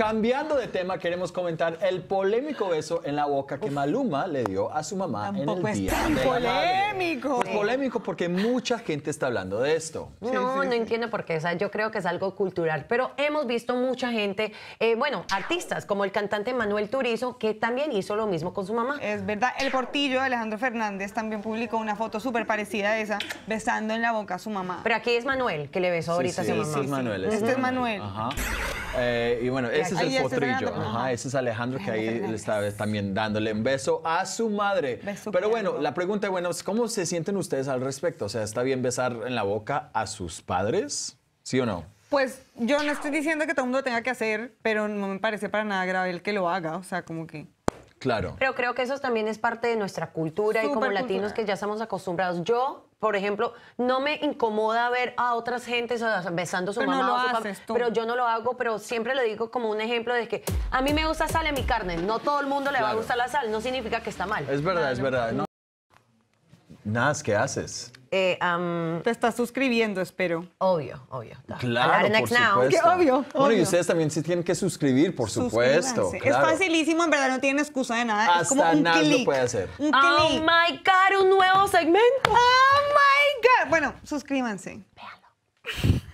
Cambiando de tema, queremos comentar el polémico beso en la boca que Maluma le dio a su mamá en el día. Es tan polémico. polémico porque mucha gente está hablando de esto. No, no entiendo por qué. O yo creo que es algo cultural. Pero hemos visto mucha gente, eh, bueno, artistas como el cantante Manuel Turizo, que también hizo lo mismo con su mamá. Es verdad. El portillo, Alejandro Fernández, también publicó una foto súper parecida a esa, besando en la boca a su mamá. Pero aquí es Manuel que le besó ahorita a su este mamá. Sí, este este es Manuel. Este es Manuel. Ajá. Eh, y bueno, ese es el potrillo. Ajá, ese es Alejandro que ahí le está también dándole un beso a su madre. Pero bueno, la pregunta bueno, es cómo se sienten ustedes al respecto. O sea, ¿está bien besar en la boca a sus padres? ¿Sí o no? Pues yo no estoy diciendo que todo el mundo tenga que hacer, pero no me parece para nada grave el que lo haga. O sea, como que. Claro. Pero creo que eso también es parte de nuestra cultura y como latinos que ya estamos acostumbrados. Yo, por ejemplo, no me incomoda ver a otras gentes besando a su pero mamá pero yo no lo hago, pero siempre lo digo como un ejemplo de que a mí me gusta sal en mi carne, no todo el mundo le va a gustar la sal, no significa que está mal. Es verdad, es verdad. No. Nada, ¿qué haces? Eh, Te estás suscribiendo, espero. Obvio, obvio. Claro, por supuesto. obvio, obvio, Bueno, y ustedes también si tienen que suscribir, por supuesto. Es facilísimo, en verdad, no tienen excusa de nada. Hasta es como puede hacer. Un oh my God, un nuevo segmento. Oh my God. Bueno, suscríbanse. Véanlo.